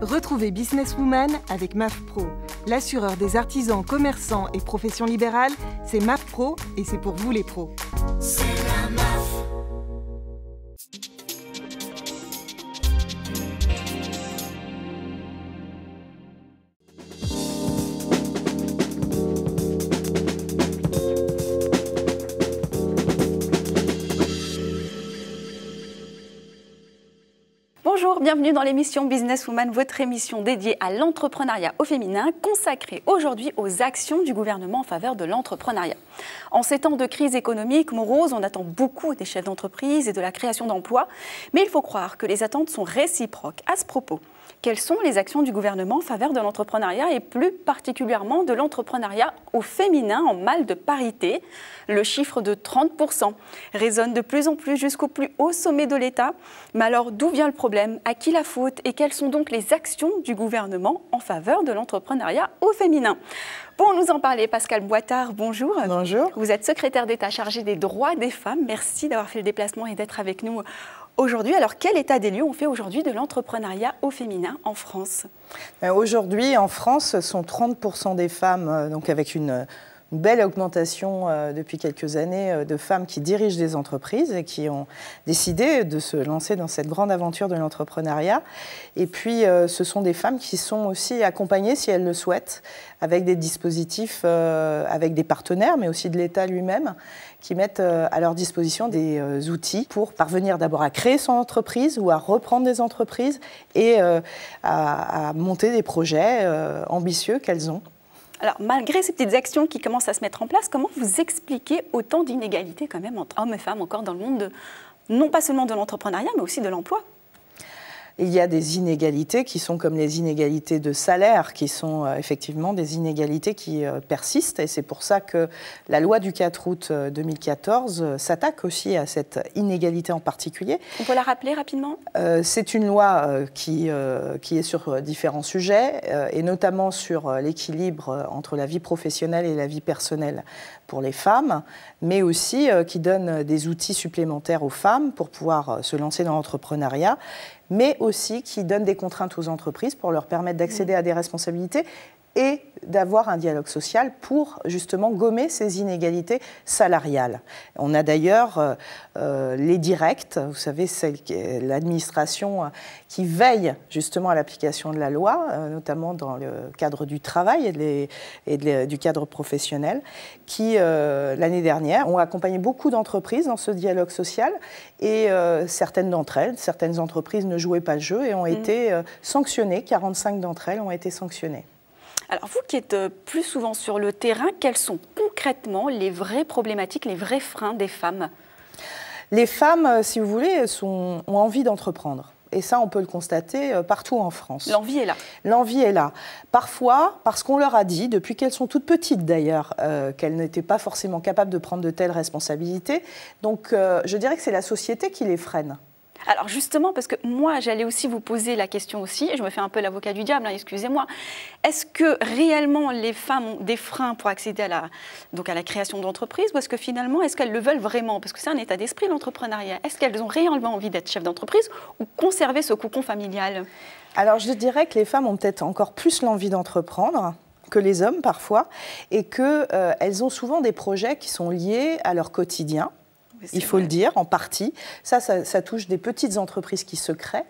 Retrouvez Businesswoman avec MAFPro. Pro. L'assureur des artisans, commerçants et professions libérales, c'est Map Pro et c'est pour vous les pros. Bonjour, bienvenue dans l'émission Business Woman, votre émission dédiée à l'entrepreneuriat au féminin, consacrée aujourd'hui aux actions du gouvernement en faveur de l'entrepreneuriat. En ces temps de crise économique morose, on attend beaucoup des chefs d'entreprise et de la création d'emplois, mais il faut croire que les attentes sont réciproques. À ce propos, quelles sont les actions du gouvernement en faveur de l'entrepreneuriat et plus particulièrement de l'entrepreneuriat au féminin en mal de parité Le chiffre de 30% résonne de plus en plus jusqu'au plus haut sommet de l'État. Mais alors, d'où vient le problème à qui la faute Et quelles sont donc les actions du gouvernement en faveur de l'entrepreneuriat au féminin pour nous en parler, Pascal Boitard, bonjour. Bonjour. Vous êtes secrétaire d'État chargé des droits des femmes. Merci d'avoir fait le déplacement et d'être avec nous aujourd'hui. Alors, quel état des lieux on fait aujourd'hui de l'entrepreneuriat au féminin en France euh, Aujourd'hui, en France, ce sont 30% des femmes, euh, donc avec une une belle augmentation euh, depuis quelques années euh, de femmes qui dirigent des entreprises et qui ont décidé de se lancer dans cette grande aventure de l'entrepreneuriat. Et puis, euh, ce sont des femmes qui sont aussi accompagnées, si elles le souhaitent, avec des dispositifs, avec des partenaires, mais aussi de l'État lui-même, qui mettent à leur disposition des outils pour parvenir d'abord à créer son entreprise ou à reprendre des entreprises et à, monter des projets ambitieux qu'elles ont. Alors, malgré ces petites actions qui commencent à se mettre en place, comment vous expliquez autant d'inégalités quand même entre hommes et femmes encore dans le monde, non pas seulement de l'entrepreneuriat, mais aussi de l'emploi il y a des inégalités qui sont comme les inégalités de salaire, qui sont euh, effectivement des inégalités qui euh, persistent. Et c'est pour ça que la loi du 4 août 2014 euh, s'attaque aussi à cette inégalité en particulier. On peut la rappeler rapidement C'est une loi qui, qui est sur différents sujets, et notamment sur l'équilibre entre la vie professionnelle et la vie personnelle pour les femmes, mais aussi qui donne des outils supplémentaires aux femmes pour pouvoir se lancer dans l'entrepreneuriat mais aussi qui donne des contraintes aux entreprises pour leur permettre d'accéder à des responsabilités et d'avoir un dialogue social pour justement gommer ces inégalités salariales. On a d'ailleurs euh, euh, les directs, vous savez, l'administration euh, qui veille justement à l'application de la loi, notamment dans le cadre du travail et, du cadre professionnel, qui l'année dernière ont accompagné beaucoup d'entreprises dans ce dialogue social et certaines d'entre elles, certaines entreprises ne jouaient pas le jeu et ont mm. été sanctionnées, 45 d'entre elles ont été sanctionnées. Alors vous qui êtes euh, plus souvent sur le terrain, quelles sont concrètement les vraies problématiques, les vrais freins des femmes Les femmes, euh, si vous voulez, ont envie d'entreprendre. Et ça, on peut le constater euh, partout en France. L'envie est là. L'envie est là. Parfois, parce qu'on leur a dit, depuis qu'elles sont toutes petites d'ailleurs, qu'elles n'étaient pas forcément capables de prendre de telles responsabilités. Donc, je dirais que c'est la société qui les freine. Alors justement, parce que moi, j'allais aussi vous poser la question aussi, je me fais un peu l'avocat du diable, hein, excusez-moi. Est-ce que réellement les femmes ont des freins pour accéder à la, création d'entreprise, ou est-ce que finalement, est-ce qu'elles le veulent vraiment Parce que c'est un état d'esprit, l'entrepreneuriat. Est-ce qu'elles ont réellement envie d'être chef d'entreprise ou conserver ce cocon familial Alors je dirais que les femmes ont peut-être encore plus l'envie d'entreprendre que les hommes parfois, et qu'elles euh, ont souvent des projets qui sont liés à leur quotidien, il faut le dire, en partie. Ça, ça, touche des petites entreprises qui se créent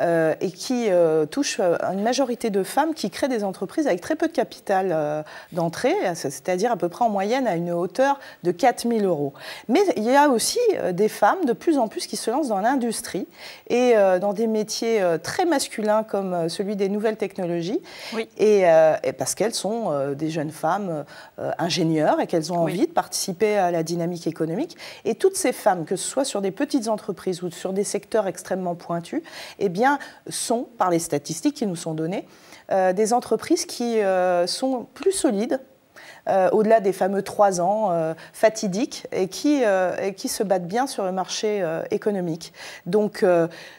euh, et qui euh, touchent euh, une majorité de femmes qui créent des entreprises avec très peu de capital d'entrée, c'est-à-dire à peu près en moyenne à une hauteur de 4000 000 euros. Mais il y a aussi des femmes de plus en plus qui se lancent dans l'industrie et dans des métiers très masculins comme celui des nouvelles technologies. Et, parce qu'elles sont des jeunes femmes ingénieures et qu'elles ont envie de participer à la dynamique économique. Et toutes ces femmes, que ce soit sur des petites entreprises ou sur des secteurs extrêmement pointus, eh bien, sont, par les statistiques qui nous sont données, euh, des entreprises qui euh, sont plus solides euh, au-delà des fameux trois ans fatidiques et qui, se battent bien sur le marché économique. Donc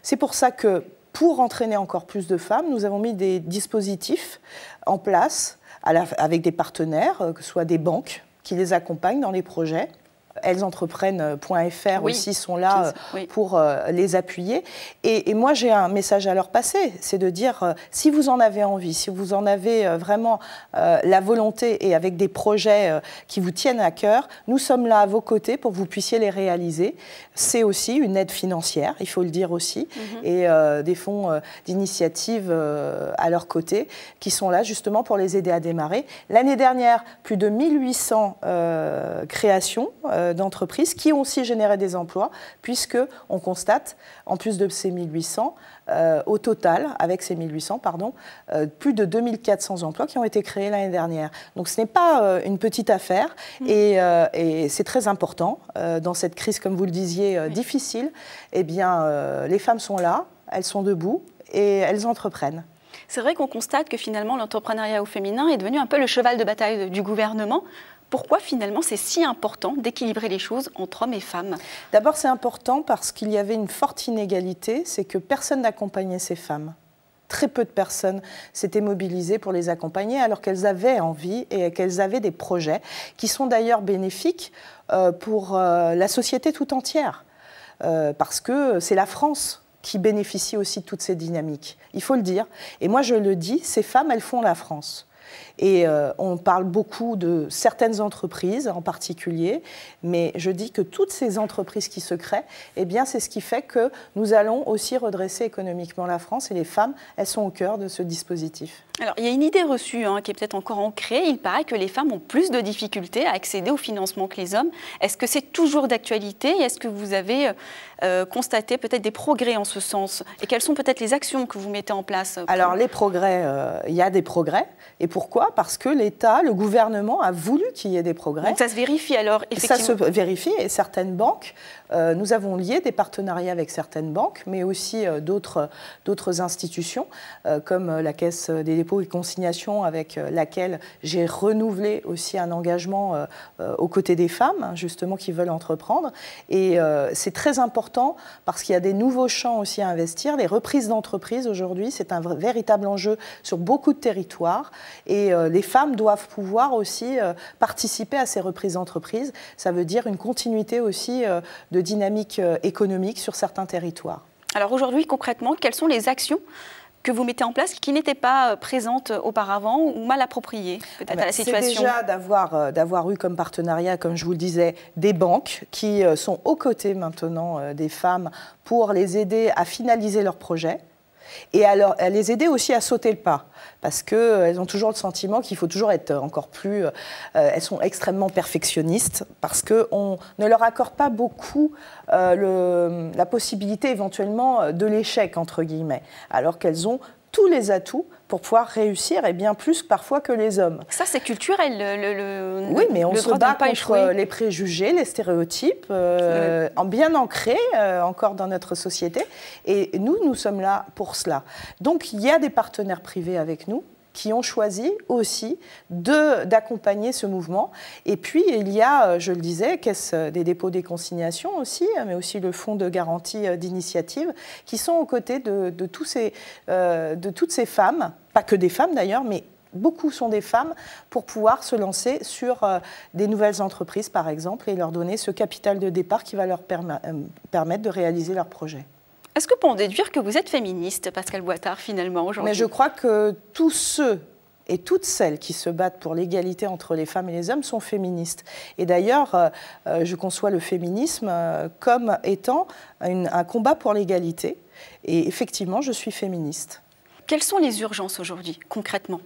c'est pour ça que pour entraîner encore plus de femmes, nous avons mis des dispositifs en place avec des partenaires, que ce soit des banques qui les accompagnent dans les projets, ellesentreprennent.fr euh, aussi sont là euh, pour euh, les appuyer. Et, moi, j'ai un message à leur passer, c'est de dire, si vous en avez envie, si vous en avez vraiment la volonté et avec des projets qui vous tiennent à cœur, nous sommes là à vos côtés pour que vous puissiez les réaliser. C'est aussi une aide financière, il faut le dire aussi, mhm. et des fonds d'initiative à leur côté qui sont là justement pour les aider à démarrer. L'année dernière, plus de 1800 créations euh, d'entreprises qui ont aussi généré des emplois, puisque on constate, en plus de ces 1800, euh, au total, avec ces 1800, pardon, euh, plus de 2400 emplois qui ont été créés l'année dernière. Donc ce n'est pas une petite affaire mmh. et, c'est très important. dans cette crise, comme vous le disiez, difficile, eh bien, les femmes sont là, elles sont debout et elles entreprennent. C'est vrai qu'on constate que finalement l'entrepreneuriat au féminin est devenu un peu le cheval de bataille du gouvernement pourquoi finalement c'est si important d'équilibrer les choses entre hommes et femmes D'abord c'est important parce qu'il y avait une forte inégalité, c'est que personne n'accompagnait ces femmes. Très peu de personnes s'étaient mobilisées pour les accompagner alors qu'elles avaient envie et qu'elles avaient des projets qui sont d'ailleurs bénéfiques euh, pour euh, la société tout entière. Euh, parce que c'est la France qui bénéficie aussi de toutes ces dynamiques. Il faut le dire. Et moi je le dis, ces femmes, elles font la France. Et euh, on parle beaucoup de certaines entreprises en particulier, mais je dis que toutes ces entreprises qui se créent, eh bien, c'est ce qui fait que nous allons aussi redresser économiquement la France et les femmes, elles sont au cœur de ce dispositif. Alors, il y a une idée reçue hein, qui est peut-être encore ancrée. Il paraît que les femmes ont plus de difficultés à accéder au financement que les hommes. Est-ce que c'est toujours d'actualité Est-ce que vous avez euh, euh, constaté peut-être des progrès en ce sens Et quelles sont peut-être les actions que vous mettez en place Alors, les progrès, il y a des progrès. Et pourquoi Parce que l'État, le gouvernement a voulu qu'il y ait des progrès. Donc ça se vérifie alors, effectivement Ça se vérifie et certaines banques, euh, nous avons lié des partenariats avec certaines banques, mais aussi euh, d'autres, institutions, euh, comme la Caisse des dépôts et consignations, avec laquelle j'ai renouvelé aussi un engagement aux côtés des femmes, hein, justement, qui veulent entreprendre. Et c'est très important parce qu'il y a des nouveaux champs aussi à investir. Les reprises d'entreprises aujourd'hui, c'est un véritable enjeu sur beaucoup de territoires. Et euh, les femmes doivent pouvoir aussi euh, participer à ces reprises d'entreprise. Ça veut dire une continuité aussi euh, de dynamique économique sur certains territoires. Alors aujourd'hui, concrètement, quelles sont les actions que vous mettez en place qui n'étaient pas présentes auparavant ou mal appropriées peut à ah bah, la situation C'est déjà d'avoir, d'avoir eu comme partenariat, comme je vous le disais, des banques qui sont aux côtés maintenant des femmes pour les aider à finaliser leurs projets et à, les aider aussi à sauter le pas. Parce qu'elles euh, ont toujours le sentiment qu'il faut toujours être encore plus. Euh, euh, elles sont extrêmement perfectionnistes parce qu'on ne leur accorde pas beaucoup la possibilité éventuellement de l'échec, entre guillemets, alors qu'elles ont tous les atouts pour pouvoir réussir et bien plus parfois que les hommes. Ça, c'est culturel. Le, oui, mais on se bat contre les préjugés, les stéréotypes, euh, bien ancrés euh, encore dans notre société. Et nous, nous sommes là pour cela. Donc, il y a des partenaires privés avec nous, qui ont choisi aussi d'accompagner ce mouvement. Et puis, il y a, euh, je le disais, Caisse euh, des dépôts des consignations aussi, hein, mais aussi le Fonds de garantie euh, d'initiative, qui sont aux côtés de, toutes ces femmes, pas que des femmes d'ailleurs, mais beaucoup sont des femmes, pour pouvoir se lancer sur des nouvelles entreprises, par exemple, et leur donner ce capital de départ qui va leur permettre de réaliser leurs projets. Est-ce que peut en déduire que vous êtes féministe, Pascal Boitard, finalement, aujourd'hui Mais je crois que tous ceux et toutes celles qui se battent pour l'égalité entre les femmes et les hommes sont féministes. Et d'ailleurs, euh, euh, je conçois le féminisme euh, comme étant un combat pour l'égalité. Et effectivement, je suis féministe. Quelles sont les urgences aujourd'hui, concrètement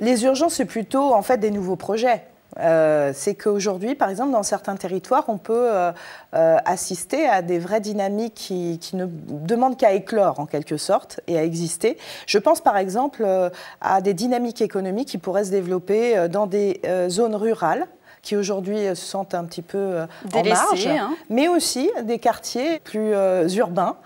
les urgences, c'est plutôt en fait des nouveaux projets. Euh, c'est qu'aujourd'hui, par exemple, dans certains territoires, on peut euh, euh, assister à des vraies dynamiques qui, ne demandent qu'à éclore, en quelque sorte, et à exister. Je pense, par exemple, à des dynamiques économiques qui pourraient se développer dans des zones rurales qui aujourd'hui se sentent un petit peu en marge, hein. mais aussi des quartiers plus urbains,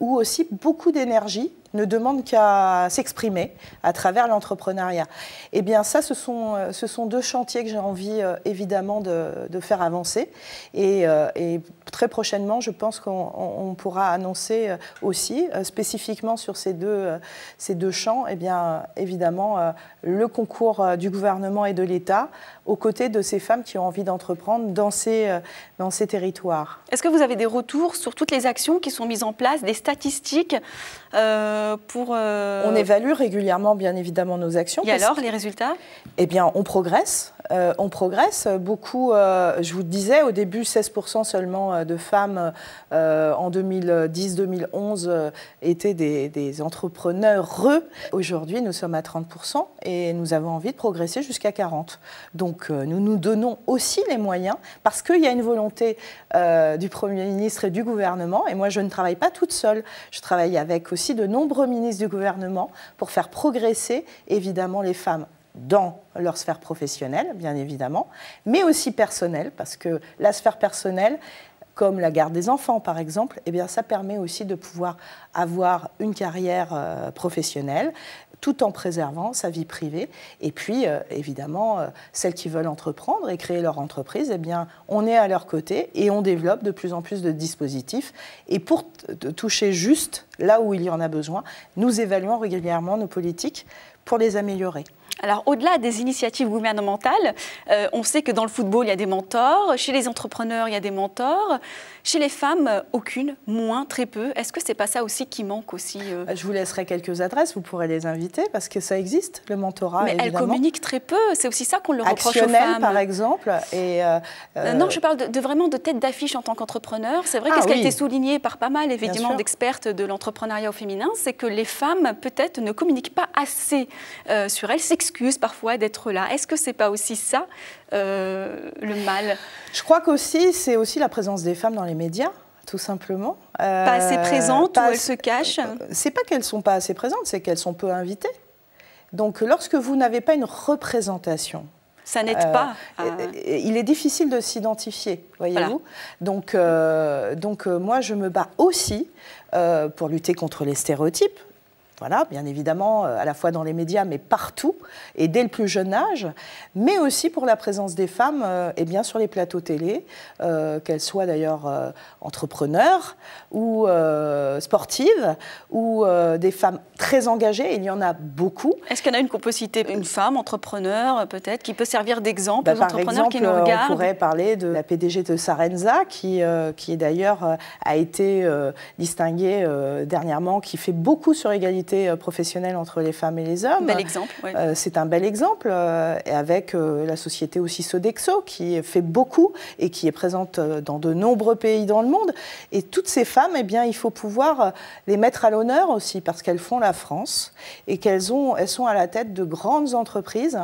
où aussi beaucoup d'énergie ne demande qu'à s'exprimer à travers l'entrepreneuriat. Eh bien, ça, ce sont, euh, ce sont deux chantiers que j'ai envie, euh, évidemment, de, faire avancer. Euh, très prochainement, je pense qu'on pourra annoncer euh, aussi, euh, spécifiquement sur ces deux, euh, ces deux champs, et eh bien, évidemment, le concours du gouvernement et de l'État aux côtés de ces femmes qui ont envie d'entreprendre dans ces, dans ces territoires. Est-ce que vous avez des retours sur toutes les actions qui sont mises en place, des statistiques pour... On évalue régulièrement, bien évidemment, nos actions. Et alors, les résultats Eh bien, on progresse. Euh, on progresse. Beaucoup, euh, je vous disais, au début, 16% seulement euh, de femmes en 2010-2011 étaient des, des entrepreneurs. Aujourd'hui, nous sommes à 30% et nous avons envie de progresser jusqu'à 40%. Donc, nous nous donnons aussi les moyens parce qu'il y a une volonté du Premier ministre et du gouvernement. Et moi, je ne travaille pas toute seule. Je travaille avec aussi de nombreux ministres du gouvernement pour faire progresser, évidemment, les femmes dans leur sphère professionnelle, bien évidemment, mais aussi personnelle, parce que la sphère personnelle, comme la garde des enfants par exemple, eh bien, ça permet aussi de pouvoir avoir une carrière euh, professionnelle tout en préservant sa vie privée. Et puis, euh, évidemment, euh, celles qui veulent entreprendre et créer leur entreprise, eh bien, on est à leur côté et on développe de plus en plus de dispositifs. Et pour toucher juste là où il y en a besoin, nous évaluons régulièrement nos politiques pour les améliorer. Alors, au-delà des initiatives gouvernementales, euh, on sait que dans le football, il y a des mentors, chez les entrepreneurs, il y a des mentors, chez les femmes, aucune, moins, très peu. Est-ce que c'est pas ça aussi qui manque aussi euh euh, Je vous laisserai quelques adresses, vous pourrez les inviter parce que ça existe, le mentorat. Mais elles communiquent très peu, c'est aussi ça qu'on leur reproche aux femmes. par exemple. Et non, je parle de, vraiment de tête d'affiche en tant qu'entrepreneur. C'est vrai ah que qu'est-ce qui a été souligné par pas mal, évidemment, d'expertes de l'entrepreneuriat au féminin, c'est que les femmes, peut-être, ne communiquent pas assez sur elles, excuse parfois d'être là. Est-ce que c'est pas aussi ça euh, le mal Je crois qu'aussi c'est aussi la présence des femmes dans les médias tout simplement. pas assez euh, présentes ou elles se cachent C'est pas qu'elles sont pas assez présentes, c'est qu'elles sont peu invitées. Donc lorsque vous n'avez pas une représentation ça n'aide euh, pas. Il est difficile de s'identifier, voyez-vous. Donc, donc moi, je me bats aussi pour lutter contre les stéréotypes. Voilà, bien évidemment, euh, à la fois dans les médias, mais partout, et dès le plus jeune âge, mais aussi pour la présence des femmes euh, et bien sur les plateaux télé, euh, qu'elles soient d'ailleurs entrepreneurs ou sportives, ou des femmes très engagées, il y en a beaucoup. Est-ce qu'il y en a une composité, une femme entrepreneur peut-être, qui peut servir d'exemple bah, aux entrepreneurs qui nous regardent On pourrait parler de la PDG de Sarenza, qui, qui d'ailleurs a été distinguée dernièrement, qui fait beaucoup sur l'égalité euh, professionnelle entre les femmes et les hommes. Euh, c'est un bel exemple, euh, et avec la société aussi Sodexo, qui fait beaucoup et qui est présente dans de nombreux pays dans le monde. Et toutes ces femmes, eh bien, il faut pouvoir les mettre à l'honneur aussi, parce qu'elles font la France et qu'elles elles sont à la tête de grandes entreprises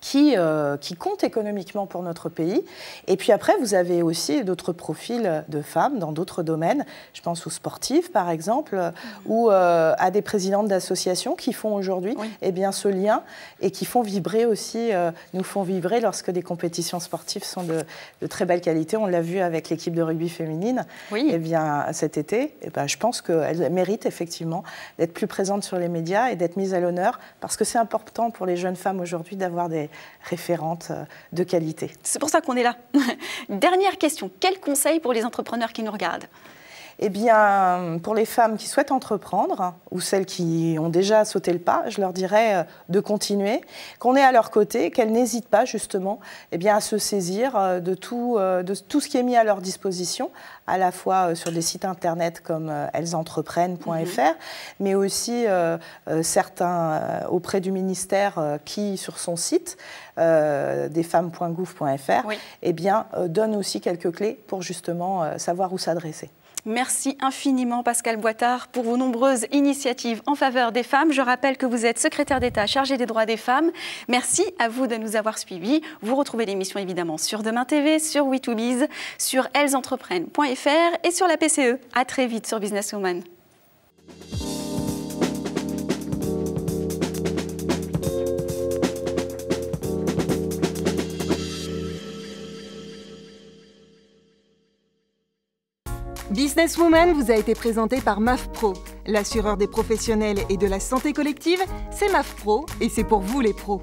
qui, euh, qui comptent économiquement pour notre pays. Et puis après, vous avez aussi d'autres profils de femmes dans d'autres domaines. Je pense aux sportives, par exemple, mmh. ou euh, à des présidentes d'associations qui font aujourd'hui eh bien, ce lien et qui font vibrer aussi, euh, nous font vibrer lorsque des compétitions sportives sont de, très belle qualité. On l'a vu avec l'équipe de rugby féminine eh bien, cet été. et eh bien, je pense qu'elles méritent effectivement d'être plus présentes sur les médias et d'être mises à l'honneur parce que c'est important pour les jeunes femmes aujourd'hui d'avoir des référente euh, de qualité. C'est pour ça qu'on est là. Dernière question, quel conseil pour les entrepreneurs qui nous regardent eh bien, pour les femmes qui souhaitent entreprendre ou celles qui ont déjà sauté le pas, je leur dirais euh, de continuer, qu'on est à leur côté, qu'elles n'hésitent pas justement eh bien, à se saisir euh, de tout, euh, de tout ce qui est mis à leur disposition, à la fois sur des sites internet comme ellesentreprennent.fr, mm-hmm. mais aussi certains auprès du ministère qui, sur son site, desfemmes.gouv.fr, eh bien, donne aussi quelques clés pour justement savoir où s'adresser. Merci infiniment Pascal Boitard pour vos nombreuses initiatives en faveur des femmes. Je rappelle que vous êtes secrétaire d'État chargé des droits des femmes. Merci à vous de nous avoir suivis. Vous retrouvez l'émission évidemment sur Demain TV, sur we biz sur ellesentreprennent.fr et sur la PCE. À très vite sur Businesswoman. Businesswoman vous a été présentée par MAF L'assureur des professionnels et de la santé collective, c'est MAF et c'est pour vous les pros.